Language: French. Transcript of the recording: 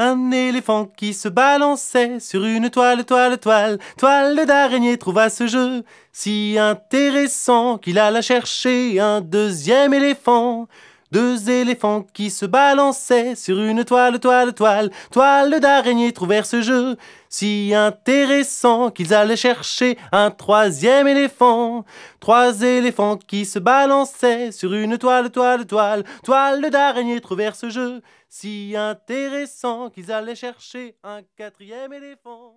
Un éléphant qui se balançait sur une toile, toile, toile, toile d'araignée trouva ce jeu si intéressant qu'il alla chercher un deuxième éléphant deux éléphants qui se balançaient sur une toile, toile, toile, toile d'araignée trouvèrent ce jeu si intéressant qu'ils allaient chercher un troisième éléphant. Trois éléphants qui se balançaient sur une toile, toile, toile, toile d'araignée trouvèrent ce jeu si intéressant qu'ils allaient chercher un quatrième éléphant.